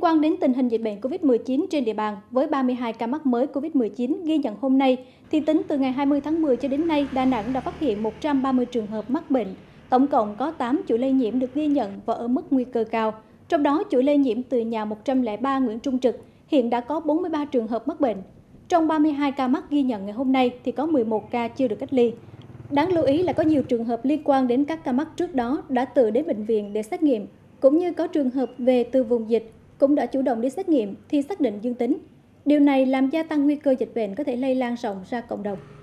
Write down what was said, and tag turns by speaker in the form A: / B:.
A: Liên quan đến tình hình dịch bệnh COVID-19 trên địa bàn với 32 ca mắc mới COVID-19 ghi nhận hôm nay, thì tính từ ngày 20 tháng 10 cho đến nay, Đà Nẵng đã phát hiện 130 trường hợp mắc bệnh. Tổng cộng có 8 chuỗi lây nhiễm được ghi nhận và ở mức nguy cơ cao. Trong đó, chuỗi lây nhiễm từ nhà 103 Nguyễn Trung Trực hiện đã có 43 trường hợp mắc bệnh. Trong 32 ca mắc ghi nhận ngày hôm nay thì có 11 ca chưa được cách ly. Đáng lưu ý là có nhiều trường hợp liên quan đến các ca mắc trước đó đã tự đến bệnh viện để xét nghiệm, cũng như có trường hợp về từ vùng dịch cũng đã chủ động đi xét nghiệm thì xác định dương tính. Điều này làm gia tăng nguy cơ dịch bệnh có thể lây lan rộng ra cộng đồng.